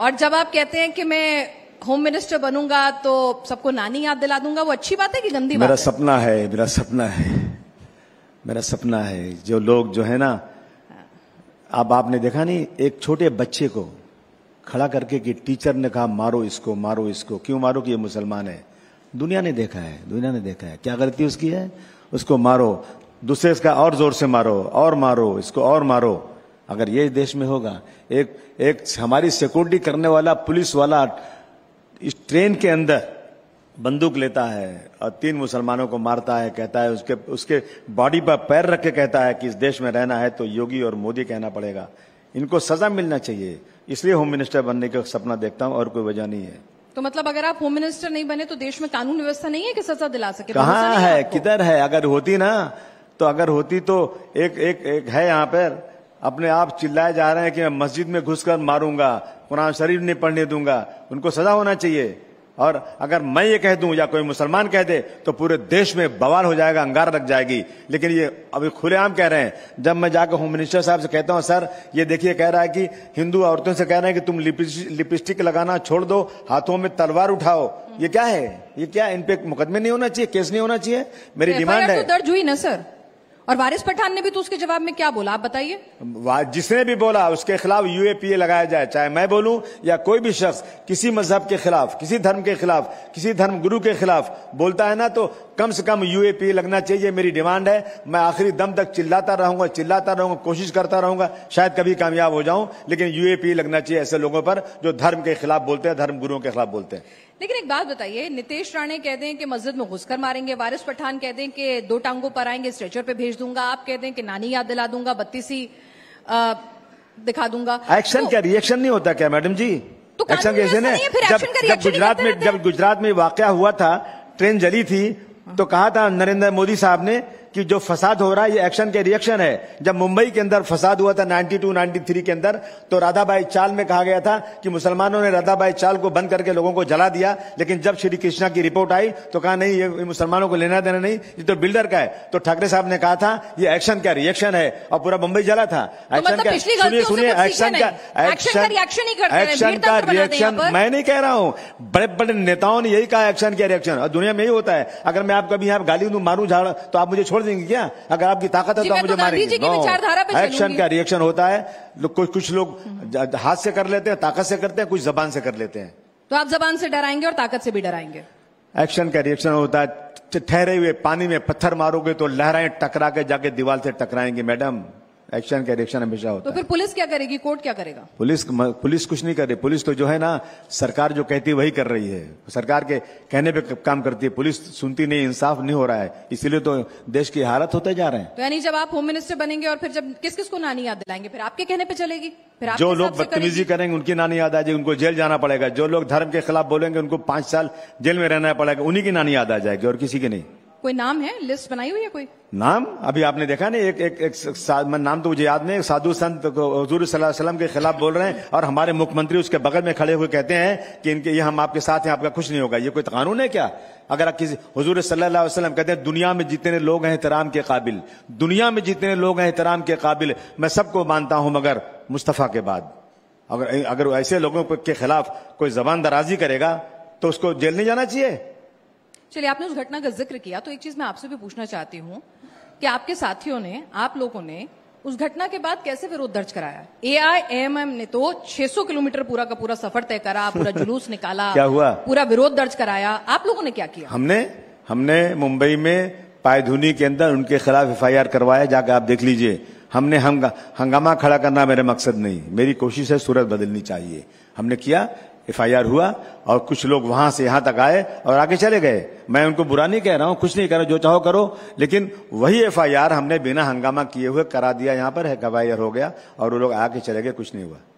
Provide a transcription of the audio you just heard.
और जब आप कहते हैं कि मैं होम मिनिस्टर बनूंगा तो सबको नानी याद दिला दूंगा वो अच्छी बात है कि गंदी मेरा बात सपना है मेरा सपना है मेरा सपना है जो लोग जो है ना अब आपने देखा नहीं एक छोटे बच्चे को खड़ा करके कि टीचर ने कहा मारो इसको मारो इसको क्यों मारो कि ये मुसलमान है दुनिया ने देखा है दुनिया ने देखा है क्या गलती उसकी है उसको मारो दूसरे इसका और जोर से मारो और मारो इसको और मारो अगर ये देश में होगा एक एक हमारी सिक्योरिटी करने वाला पुलिस वाला इस ट्रेन के अंदर बंदूक लेता है और तीन मुसलमानों को मारता है कहता है उसके उसके बॉडी पर पैर रख के कहता है कि इस देश में रहना है तो योगी और मोदी कहना पड़ेगा इनको सजा मिलना चाहिए इसलिए होम मिनिस्टर बनने का सपना देखता हूँ और कोई वजह नहीं है तो मतलब अगर आप होम मिनिस्टर नहीं बने तो देश में कानून व्यवस्था नहीं है कि सजा दिला सके कहाँ है किधर है अगर होती ना तो अगर होती तो एक एक, एक है यहाँ पर अपने आप चिल्लाए जा रहे हैं कि मैं मस्जिद में घुसकर मारूंगा कुरान शरीफ नहीं पढ़ने दूंगा उनको सजा होना चाहिए और अगर मैं ये कह दूं या कोई मुसलमान कह दे तो पूरे देश में बवाल हो जाएगा अंगार लग जाएगी लेकिन ये अभी खुलेआम कह रहे हैं जब मैं जाकर होम मिनिस्टर साहब से कहता हूं सर ये देखिए कह रहा है कि हिंदू औरतों से कह रहे हैं कि तुम लिपस्टिक लगाना छोड़ दो हाथों में तलवार उठाओ ये क्या है ये क्या इन पे मुकदमे नहीं होना चाहिए केस नहीं होना चाहिए मेरी डिमांड है दर्ज हुई ना सर और वारिस पठान ने भी तो उसके जवाब में क्या बोला आप बताइए जिसने भी बोला उसके खिलाफ यूएपीए लगाया जाए चाहे मैं बोलूं या कोई भी शख्स किसी मजहब के खिलाफ किसी धर्म के खिलाफ किसी धर्म गुरु के खिलाफ बोलता है ना तो कम से कम यूएपीए लगना चाहिए मेरी डिमांड है मैं आखिरी दम तक चिल्लाता रहूंगा चिल्लाता रहूंगा कोशिश करता रहूंगा शायद कभी कामयाब हो जाऊं लेकिन यूएपीए लगना चाहिए ऐसे लोगों पर जो धर्म के खिलाफ बोलते हैं धर्म गुरुओं के खिलाफ बोलते हैं लेकिन एक बात बताइए नितेश राणे कहते हैं कि मस्जिद में घुसकर मारेंगे वारिस पठान कहते हैं कि दो टांगों पर आएंगे स्ट्रेचर पे भेज दूंगा आप कहते हैं कि नानी याद दिला दूंगा बत्तीसी दिखा दूंगा एक्शन तो, क्या रिएक्शन नहीं होता क्या मैडम जी तो एक्शन कैसे ने जब, जब गुजरात में जब गुजरात में वाक्य हुआ था ट्रेन जली थी तो कहा था नरेंद्र मोदी साहब ने कि जो फसाद हो रहा है ये एक्शन के रिएक्शन है जब मुंबई के अंदर फसाद हुआ था 92 93 के अंदर तो राधाबाई चाल में कहा गया था कि मुसलमानों ने राधाबाई चाल को बंद करके लोगों को जला दिया लेकिन जब श्री कृष्णा की रिपोर्ट आई तो कहा नहीं ये मुसलमानों को लेना देना नहीं ये तो बिल्डर का है तो ठाकरे साहब ने कहा था ये एक्शन का रिएक्शन है और पूरा मुंबई जला था एक्शन तो मतलब का सुनिए सुनिए एक्शन का एक्शन एक्शन का रिएक्शन तो मैं नहीं कह रहा हूँ बड़े बड़े नेताओं ने यही कहा एक्शन का रिएक्शन और दुनिया में यही होता है अगर मैं आप कभी यहाँ गाली मारू झाड़ तो आप मुझे छोड़ छोड़ देंगे क्या अगर आपकी ताकत है तो आप तो मुझे मारेंगे एक्शन का रिएक्शन होता है कुछ कुछ लोग हाथ से कर लेते हैं ताकत से करते हैं कुछ जबान से कर लेते हैं तो आप जबान से डराएंगे और ताकत से भी डराएंगे एक्शन का रिएक्शन होता है ठहरे हुए पानी में पत्थर मारोगे तो लहराएं टकरा के जाके दीवार से टकराएंगे मैडम एक्शन का एडिक्शन हमेशा होता तो फिर पुलिस क्या करेगी कोर्ट क्या करेगा पुलिस पुलिस कुछ नहीं कर रही पुलिस तो जो है ना सरकार जो कहती है वही कर रही है सरकार के कहने पे काम करती है पुलिस सुनती नहीं इंसाफ नहीं हो रहा है इसीलिए तो देश की हालत होते जा रहे हैं तो यानी जब आप होम मिनिस्टर बनेंगे और फिर जब किस किस को नानी याद दिलाएंगे फिर आपके कहने पर चलेगी फिर जो लोग बदतमीजी करेंगे उनकी नानी याद आ जाएगी उनको जेल जाना पड़ेगा जो लोग धर्म के खिलाफ बोलेंगे उनको पांच साल जेल में रहना पड़ेगा उन्हीं की नानी याद आ जाएगी और किसी की नहीं कोई नाम है लिस्ट बनाई हुई है कोई नाम अभी आपने देखा नहीं एक एक, एक नाम तो मुझे याद नहीं साधु संत हजूर सलम के खिलाफ बोल रहे हैं और हमारे मुख्यमंत्री उसके बगल में खड़े हुए कहते हैं कि इनके ये हम आपके साथ हैं आपका कुछ नहीं होगा ये कोई कानून है क्या अगर आप किसी हजूर सल्लाम कहते हैं दुनिया में जितने लोग हैं एहतराम के काबिल दुनिया में जितने लोग हैं एहतराम के काबिल मैं सबको मानता हूं मगर मुस्तफ़ा के बाद अगर अगर ऐसे लोगों के खिलाफ कोई जबान दराजी करेगा तो उसको जेल नहीं जाना चाहिए चलिए आपने उस घटना का जिक्र किया तो एक चीज मैं आपसे भी पूछना चाहती हूँ कि आपके साथियों ने आप लोगों ने उस घटना के बाद कैसे विरोध दर्ज कराया ए ने तो 600 किलोमीटर पूरा का पूरा सफर तय करा पूरा जुलूस निकाला क्या हुआ पूरा विरोध दर्ज कराया आप लोगों ने क्या किया हमने हमने मुंबई में पायधुनी के अंदर उनके खिलाफ एफ करवाया जाकर आप देख लीजिए हमने हंगा, हंगामा खड़ा करना मेरा मकसद नहीं मेरी कोशिश है सूरत बदलनी चाहिए हमने किया एफआईआर हुआ और कुछ लोग वहां से यहां तक आए और आगे चले गए मैं उनको बुरा नहीं कह रहा हूं कुछ नहीं कह रहा जो चाहो करो लेकिन वही एफआईआर हमने बिना हंगामा किए हुए करा दिया यहां पर है गवायर हो गया और वो लोग आके चले गए कुछ नहीं हुआ